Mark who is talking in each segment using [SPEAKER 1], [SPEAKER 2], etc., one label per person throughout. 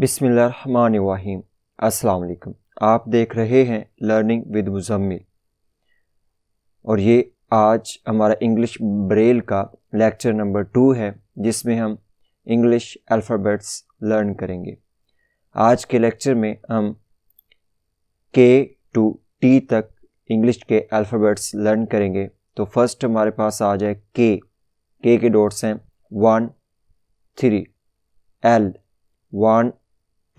[SPEAKER 1] बिसमीम अस्सलाम आप देख रहे हैं लर्निंग विद मुजम्मिल और ये आज हमारा इंग्लिश ब्रेल का लेक्चर नंबर टू है जिसमें हम इंग्लिश अल्फ़ाबेट्स लर्न करेंगे आज के लेक्चर में हम के टू टी तक इंग्लिश के अल्फ़ाबेट्स लर्न करेंगे तो फर्स्ट हमारे पास आ जाए के के के डॉट्स हैं one three L one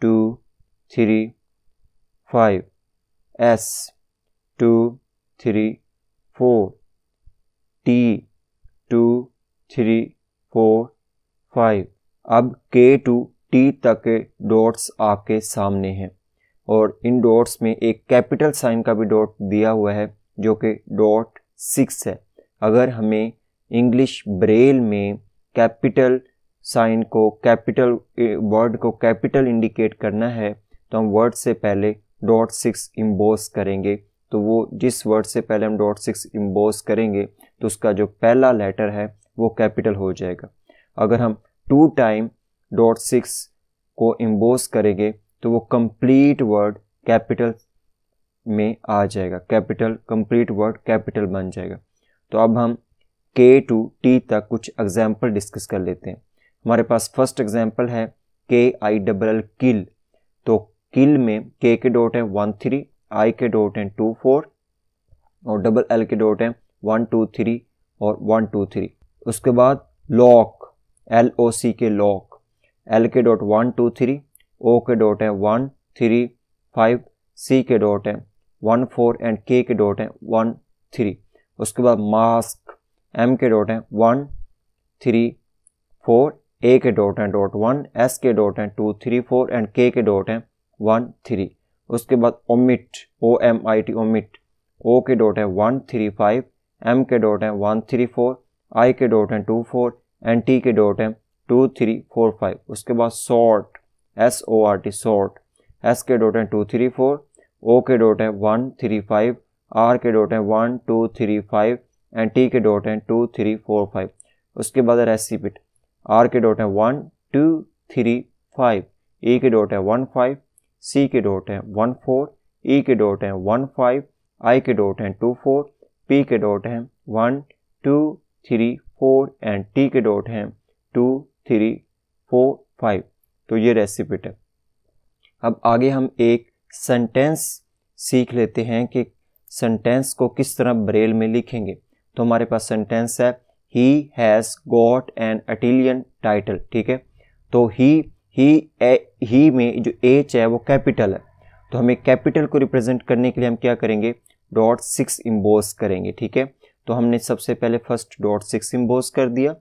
[SPEAKER 1] two three five S two three four T two three four five अब के टू टी तक के डॉट्स आपके सामने हैं और इन डॉट्स में एक कैपिटल साइन का भी डॉट दिया हुआ है जो कि डॉट सिक्स है अगर हमें इंग्लिश ब्रेल में कैपिटल साइन को कैपिटल वर्ड को कैपिटल इंडिकेट करना है तो हम वर्ड से पहले डॉट सिक्स इम्बोस करेंगे तो वो जिस वर्ड से पहले हम डॉट सिक्स इम्बोस करेंगे तो उसका जो पहला लेटर है वो कैपिटल हो जाएगा अगर हम टू टाइम डॉट सिक्स को इम्बोस करेंगे तो वो कंप्लीट वर्ड कैपिटल में आ जाएगा कैपिटल कंप्लीट वर्ड कैपिटल बन जाएगा तो अब हम के टू टी तक कुछ एग्जाम्पल डिस्कस कर लेते हैं हमारे पास फर्स्ट एग्जाम्पल है तो के आई डबल एल किल तो किल में के के डॉट हैं वन थ्री आई के डॉट हैं टू फोर और डबल एल के डॉट हैं वन टू थ्री और वन टू थ्री उसके बाद lock L O C K lock L के dot one two three O के डॉट हैं वन थ्री फाइव सी के डॉट हैं वन फोर एंड के के डॉट हैं वन थ्री उसके बाद मास्क एम के डॉट हैं वन थ्री फोर ए के डॉट हैं डॉट वन एस के डॉट हैं two three four and K के डॉट हैं वन थ्री उसके बाद omit O M I T omit O के डॉट हैं वन थ्री फाइव एम के डॉट हैं वन थ्री फोर आई के डॉट हैं टू फोर एंड टी के डॉट हैं टू थ्री फोर फाइव उसके बाद sort S O R T sort S के डॉट हैं टू थ्री फोर ओ के डॉट हैं वन थ्री फाइव आर के डॉट हैं one two three five and T के डॉट हैं टू थ्री फोर फाइव उसके बाद रेसिपिट आर के डॉट हैं one two three five A के डॉट हैं वन फाइव सी के डॉट हैं वन फोर ई के डॉट हैं वन फाइव आई के डॉट हैं टू फोर पी के डॉट हैं one two three four and T के डॉट हैं टू थ्री फोर फाइव तो ये रेसिपिट है अब आगे हम एक सेंटेंस सीख लेते हैं कि सेंटेंस को किस तरह ब्रेल में लिखेंगे तो हमारे पास सेंटेंस है he has got an Italian title ठीक है तो ही ही ए, ही में जो एच है वो कैपिटल है तो हमें कैपिटल को रिप्रेजेंट करने के लिए हम क्या करेंगे डॉट सिक्स इम्बोज करेंगे ठीक है तो हमने सबसे पहले फर्स्ट डॉट सिक्स इम्बोज कर दिया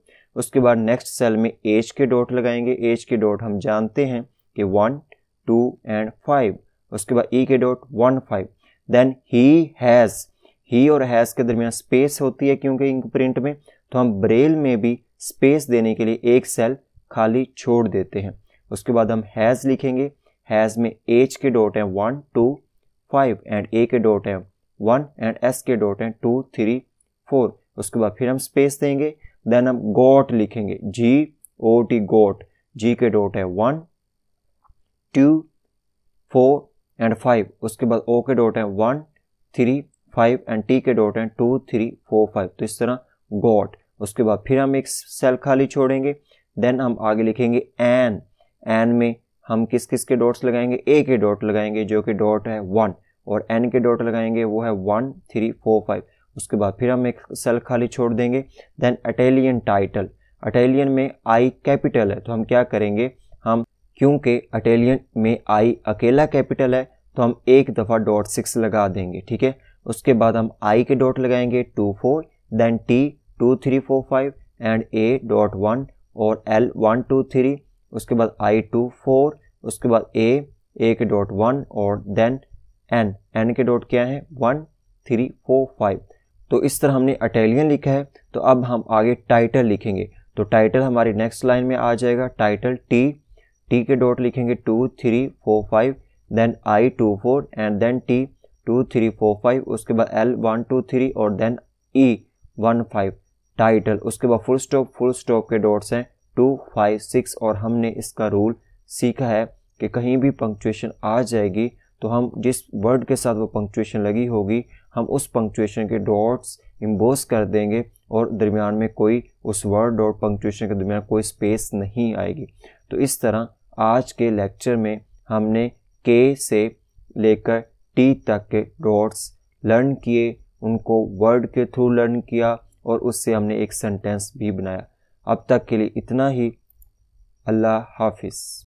[SPEAKER 1] उसके बाद नेक्स्ट सेल में एच के डॉट लगाएंगे एज के डॉट हम जानते हैं कि वन टू एंड फाइव उसके बाद ई e के dot one five then he has he और हैज़ के दरमियान स्पेस होती है क्योंकि इंक प्रिंट में तो हम ब्रेल में भी स्पेस देने के लिए एक सेल खाली छोड़ देते हैं उसके बाद हम हैज़ लिखेंगे हैज़ में एच के डॉट हैं one two five and A के डॉट हैं वन एंड एस के डॉट हैं टू थ्री फोर उसके बाद फिर हम स्पेस देंगे देन हम गोट लिखेंगे जी ओ टी गोट जी के डॉट है one two four and five उसके बाद ओ के डॉट है one three five and T के डॉट हैं टू थ्री फोर फाइव तो इस तरह गॉट उसके बाद फिर हम एक सेल खाली छोड़ेंगे देन हम आगे लिखेंगे एन एन में हम किस किस के डॉट्स लगाएंगे ए के डॉट लगाएंगे जो कि डॉट है वन और एन के डॉट लगाएंगे वो है वन थ्री फोर फाइव उसके बाद फिर हम एक सेल खाली छोड़ देंगे देन अटेलियन टाइटल अटेलियन में आई कैपिटल है तो हम क्या करेंगे हम क्योंकि अटेलियन में आई अकेला कैपिटल है तो हम एक दफ़ा डॉट सिक्स लगा देंगे ठीक है उसके बाद हम आई के डॉट लगाएंगे two four then T two three four five and A dot one और एल वन टू थ्री उसके बाद आई टू फोर उसके बाद ए ए के डॉट वन और then N N K dot क्या है वन थ्री फोर फाइव तो इस तरह हमने अटेलियन लिखा है तो अब हम आगे टाइटल लिखेंगे तो टाइटल हमारी नेक्स्ट लाइन में आ जाएगा टाइटल टी टी के डॉट लिखेंगे two three four five then I two four and then T two three four five उसके बाद एल वन टू थ्री और then E one five title उसके बाद full stop full stop K dots हैं two five six और हमने इसका rule सीखा है कि कहीं भी पंक्चुएशन आ जाएगी तो हम जिस वर्ड के साथ वो पंक्चुएशन लगी होगी हम उस पंक्चुएशन के डॉट्स इम्बोस कर देंगे और दरमियान में कोई उस वर्ड और पंक्चुएशन के दरमियान कोई स्पेस नहीं आएगी तो इस तरह आज के लेक्चर में हमने के से लेकर टी तक के डॉट्स लर्न किए उनको वर्ड के थ्रू लर्न किया और उससे हमने एक सेंटेंस भी बनाया अब तक के लिए इतना ही अल्लाह हाफिज़